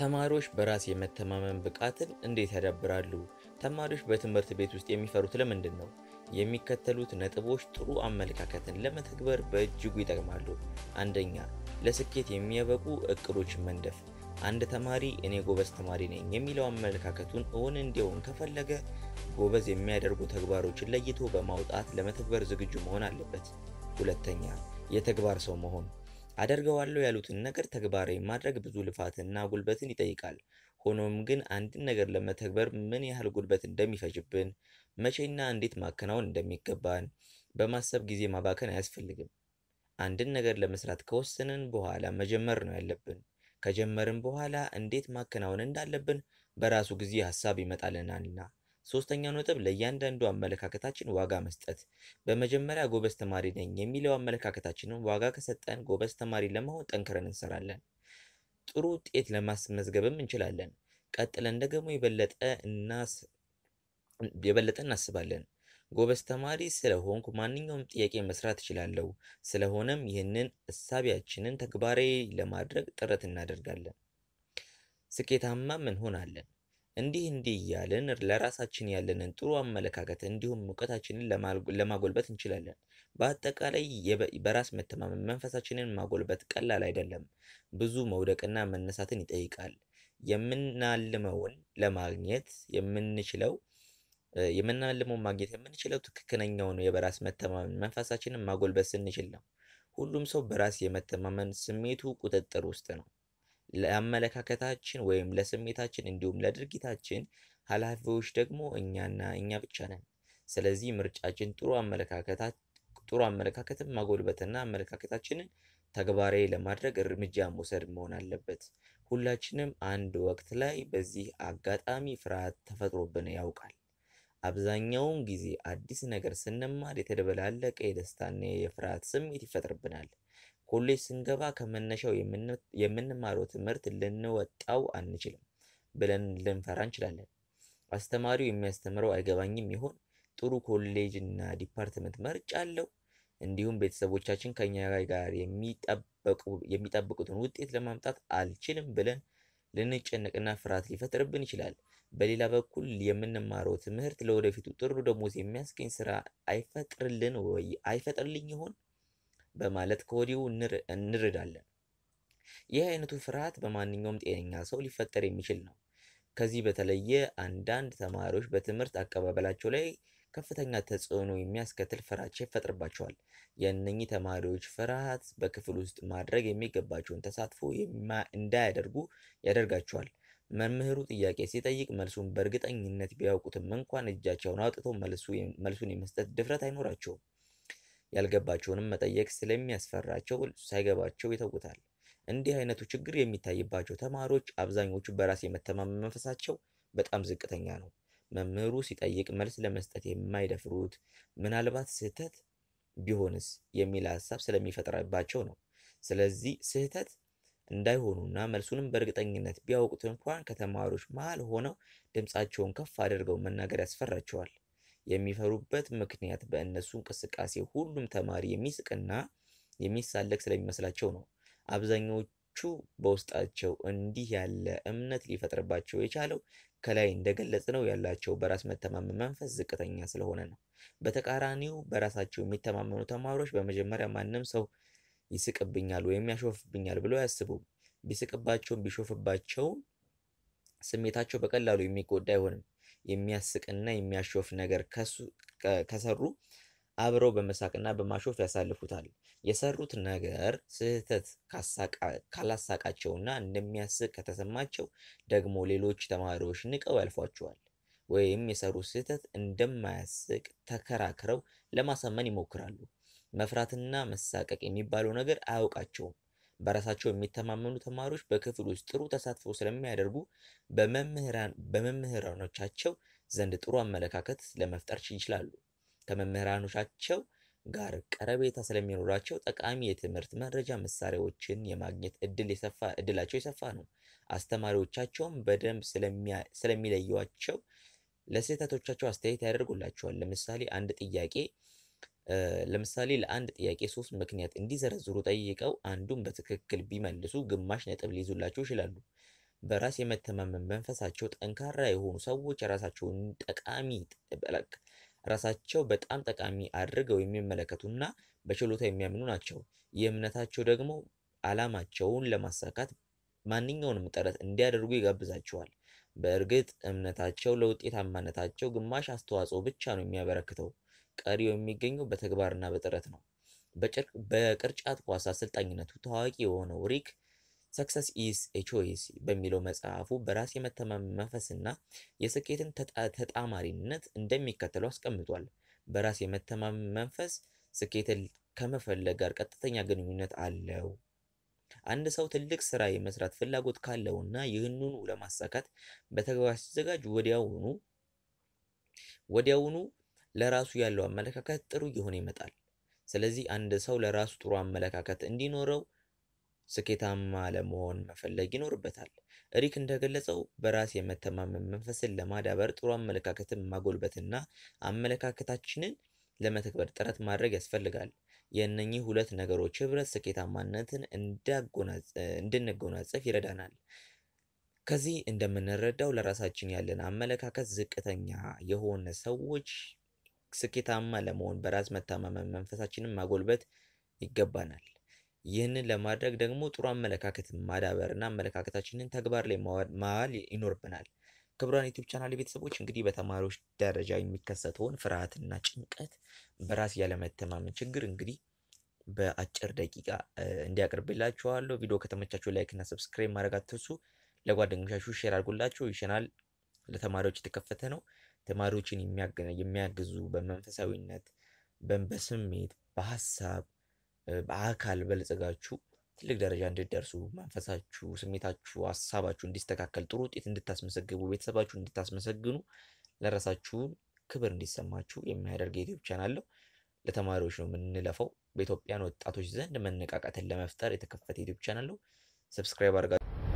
ተማሪዎች በራስ የመተማመን ብቃትን እንዴት ያዳብራሉ? ተማሪዎች በትምህርት ቤት ውስጥ የሚፈሩት ለምንድን ነው? የሚከተሉት ነጥቦች ጥሩ አመለካከትን ለመተግበር በእጅጉ ይጠቅማሉ። አንደኛ፣ ለስኬት የሚያበቁ እቅዶችን መንደፍ። አንድ ተማሪ እኔ ጎበዝ ተማሪ ነኝ የሚለው አመለካከቱን እውን እንዲሆን ከፈለገ ጎበዝ የሚያደርጉ ተግባሮችን ለይቶ በማውጣት ለመተግበር ዝግጁ መሆን አለበት። ሁለተኛ፣ የተግባር ሰው መሆን አደርገዋለሁ ያሉትን ነገር ተግባራዊ ማድረግ ብዙ ልፋትና ጉልበትን ይጠይቃል። ሆኖም ግን አንድን ነገር ለመተግበር ምን ያህል ጉልበት እንደሚፈጅብን፣ መቼና እንዴት ማከናወን እንደሚገባን በማሰብ ጊዜ ማባከን አያስፈልግም። አንድን ነገር ለመስራት ከወሰንን በኋላ መጀመር ነው ያለብን። ከጀመርን በኋላ እንዴት ማከናወን እንዳለብን በራሱ ጊዜ ሀሳብ ይመጣልናልና። ሶስተኛው ነጥብ ለእያንዳንዱ አመለካከታችን ዋጋ መስጠት። በመጀመሪያ ጎበዝ ተማሪ ነኝ የሚለው አመለካከታችንን ዋጋ ከሰጠን ጎበዝ ተማሪ ለመሆን ጠንክረን እንሰራለን። ጥሩ ውጤት ለማስመዝገብም እንችላለን። ቀጥለን ደግሞ የበለጠ እናስባለን። ጎበዝ ተማሪ ስለሆንኩ ማንኛውም ጥያቄ መስራት እችላለሁ። ስለሆነም ይህንን እሳቢያችንን ተግባራዊ ለማድረግ ጥረት እናደርጋለን። ስኬታማም እንሆናለን። እንዲህ እንዲህ እያልን ለራሳችን ያለንን ጥሩ አመለካከት እንዲሁም እውቀታችንን ለማጎልበት እንችላለን። በአጠቃላይ በራስ መተማመን መንፈሳችንን ማጎልበት ቀላል አይደለም። ብዙ መውደቅና መነሳትን ይጠይቃል። የምናልመውን ለማግኘት የምንችለው የምናልመውን ማግኘት የምንችለው ትክክለኛውን የበራስ መተማመን መንፈሳችንን ማጎልበት ስንችል ነው። ሁሉም ሰው በራስ የመተማመን ስሜቱ ቁጥጥር ውስጥ ነው። ለአመለካከታችን ወይም ለስሜታችን እንዲሁም ለድርጊታችን ኃላፊዎች ደግሞ እኛና እኛ ብቻ ነን። ስለዚህ ምርጫችን ጥሩ ጥሩ አመለካከትን ማጎልበትና አመለካከታችንን ተግባራዊ ለማድረግ እርምጃ መውሰድ መሆን አለበት። ሁላችንም አንድ ወቅት ላይ በዚህ አጋጣሚ ፍርሃት ተፈጥሮብን ያውቃል። አብዛኛውን ጊዜ አዲስ ነገር ስንማር የተደበላለቀ የደስታና የፍርሃት ስሜት ይፈጥርብናል። ኮሌጅ ስንገባ ከመነሻው የምንማረው ትምህርት ልንወጣው አንችልም ብለን ልንፈራ እንችላለን። አስተማሪው የሚያስተምረው አይገባኝም ይሆን? ጥሩ ኮሌጅ እና ዲፓርትመንት አለው እንዲሁም ቤተሰቦቻችን ከኛ ጋር የሚጠብቁትን ውጤት ለማምጣት አልችልም ብለን ልንጨነቅና ፍርሃት ሊፈጥርብን ይችላል። በሌላ በኩል የምንማረው ትምህርት ለወደፊቱ ጥሩ ደሞዝ የሚያስገኝ ስራ አይፈጥርልን ወይ አይፈጥርልኝ ይሆን በማለት ከወዲሁ እንርዳለን። ይህ አይነቱ ፍርሃት በማንኛውም ጤነኛ ሰው ሊፈጠር የሚችል ነው። ከዚህ በተለየ አንዳንድ ተማሪዎች በትምህርት አቀባበላቸው ላይ ከፍተኛ ተጽዕኖ የሚያስከትል ፍራቻ ይፈጥርባቸዋል። የእነኚህ ተማሪዎች ፍርሃት በክፍል ውስጥ ማድረግ የሚገባቸውን ተሳትፎ እንዳያደርጉ ያደርጋቸዋል። መምህሩ ጥያቄ ሲጠይቅ መልሱን በእርግጠኝነት ቢያውቁትም እንኳን እጃቸውን አውጥተው መልሱን የመስጠት ድፍረት አይኖራቸውም። ያልገባቸውንም መጠየቅ ስለሚያስፈራቸው ሳይገባቸው ይተውታል። እንዲህ አይነቱ ችግር የሚታይባቸው ተማሪዎች አብዛኞቹ በራስ የመተማመን መንፈሳቸው በጣም ዝቅተኛ ነው። መምህሩ ሲጠይቅ መልስ ለመስጠት የማይደፍሩት ምናልባት ስህተት ቢሆንስ የሚል ሀሳብ ስለሚፈጠርባቸው ነው። ስለዚህ ስህተት እንዳይሆኑና መልሱንም በእርግጠኝነት ቢያውቁት እንኳን ከተማሪዎች መሃል ሆነው ድምፃቸውን ከፍ አድርገው መናገር ያስፈራቸዋል። የሚፈሩበት ምክንያት በእነሱ እንቅስቃሴ ሁሉም ተማሪ የሚስቅና የሚሳለቅ ስለሚመስላቸው ነው። አብዛኛዎቹ በውስጣቸው እንዲህ ያለ እምነት ሊፈጥርባቸው የቻለው ከላይ እንደገለጽነው ያላቸው በራስ መተማመን መንፈስ ዝቅተኛ ስለሆነ ነው። በተቃራኒው በራሳቸው የሚተማመኑ ተማሪዎች በመጀመሪያ ማንም ሰው ይስቅብኛል ወይም ያሾፍብኛል ብለው አያስቡም። ቢስቅባቸውም ቢሾፍባቸውም ስሜታቸው በቀላሉ የሚጎዳ አይሆንም። የሚያስቅና የሚያሾፍ ነገር ከሰሩ አብረው በመሳቅና በማሾፍ ያሳልፉታል። የሰሩት ነገር ስህተት ካላሳቃቸውና እንደሚያስቅ ከተሰማቸው ደግሞ ሌሎች ተማሪዎች ንቀው ያልፏቸዋል። ወይም የሰሩት ስህተት እንደማያስቅ ተከራክረው ለማሳመን ይሞክራሉ። መፍራትና መሳቀቅ የሚባለው ነገር አያውቃቸውም። በራሳቸው የሚተማመኑ ተማሪዎች በክፍል ውስጥ ጥሩ ተሳትፎ ስለሚያደርጉ በመምህራኖቻቸው ዘንድ ጥሩ አመለካከት ለመፍጠር ይችላሉ። ከመምህራኖቻቸው ጋር ቀረቤታ ስለሚኖራቸው ጠቃሚ የትምህርት መረጃ መሳሪያዎችን የማግኘት እድላቸው የሰፋ ነው። አስተማሪዎቻቸውም በደንብ ስለሚለዩዋቸው ለስህተቶቻቸው አስተያየት ያደርጉላቸዋል። ለምሳሌ አንድ ጥያቄ ለምሳሌ ለአንድ ጥያቄ ሶስት ምክንያት እንዲዘረዝሩ ጠይቀው አንዱን በትክክል ቢመልሱ ግማሽ ነጥብ ሊይዙላቸው ይችላሉ። በራስ የመተማመን መንፈሳቸው ጠንካራ የሆኑ ሰዎች ራሳቸውን ጠቃሚ ራሳቸው በጣም ጠቃሚ አድርገው የሚመለከቱና በችሎታ የሚያምኑ ናቸው። የእምነታቸው ደግሞ ዓላማቸውን ለማሳካት ማንኛውንም ጥረት እንዲያደርጉ ይጋብዛቸዋል። በእርግጥ እምነታቸው ለውጤታማነታቸው ግማሽ አስተዋጽኦ ብቻ ነው የሚያበረክተው። ቀሪው የሚገኘው በተግባርና በጥረት ነው። በቅርጫት ኳስ አሰልጣኝነቱ ታዋቂ የሆነው ሪክ ሰክሰስ ኢስ ኤ ቾይስ በሚለው መጽሐፉ በራስ የመተማመን መንፈስና የስኬትን ተጣማሪነት እንደሚከተለው አስቀምጧል። በራስ የመተማመን መንፈስ ስኬትን ከመፈለግ ጋር ቀጥተኛ ግንኙነት አለው። አንድ ሰው ትልቅ ስራ የመስራት ፍላጎት እና ይህንኑ ለማሳካት በተግባር ሲዘጋጅ ወዲያውኑ ወዲያውኑ ለራሱ ያለው አመለካከት ጥሩ እየሆነ ይመጣል። ስለዚህ አንድ ሰው ለራሱ ጥሩ አመለካከት እንዲኖረው ስኬታማ ለመሆን መፈለግ ይኖርበታል። ሪክ እንደገለጸው በራስ የመተማመን መንፈስን ለማዳበር ጥሩ አመለካከትን ማጎልበትና አመለካከታችንን ለመተግበር ጥረት ማድረግ ያስፈልጋል። የእነኚህ ሁለት ነገሮች ህብረት ስኬታማነትን እንድንጎናጸፍ ይረዳናል። ከዚህ እንደምንረዳው ለራሳችን ያለን አመለካከት ዝቅተኛ የሆነ ሰዎች ስኬታማ ለመሆን በራስ መተማመን መንፈሳችንን ማጎልበት ይገባናል። ይህንን ለማድረግ ደግሞ ጥሩ አመለካከት ማዳበርና አመለካከታችንን ተግባር ላይ ማዋል ይኖርብናል። ክቡራን ዩቱብ ቻናል ቤተሰቦች እንግዲህ በተማሪዎች ደረጃ የሚከሰተውን ፍርሃትና ጭንቀት፣ በራስ ያለመተማመን ችግር እንግዲህ በአጭር ደቂቃ እንዲያቀርብላችኋለሁ። ቪዲዮ ከተመቻችሁ ላይክ እና ሰብስክራይብ ማድረግ አትርሱ። ለጓደኞቻችሁ ሼር አድርጉላቸው። ይህ ለተማሪዎች የተከፈተ ነው። ተማሪዎችን የሚያግዙ በመንፈሳዊነት፣ በስሜት፣ በሀሳብ፣ በአካል በልጽጋችሁ ትልቅ ደረጃ እንድትደርሱ መንፈሳችሁ፣ ስሜታችሁ፣ ሀሳባችሁ እንዲስተካከል ጥሩ ውጤት እንድታስመዘግቡ ቤተሰባችሁ እንድታስመሰግኑ ለራሳችሁም ክብር እንዲሰማችሁ የሚያደርግ የዩቲዩብ ቻናል ነው። ለተማሪዎች ነው የምንለፈው። በኢትዮጵያን ወጣቶች ዘንድ መነቃቃትን ለመፍጠር የተከፈተ ዩቲዩብ ቻናል ነው። ሰብስክራይብ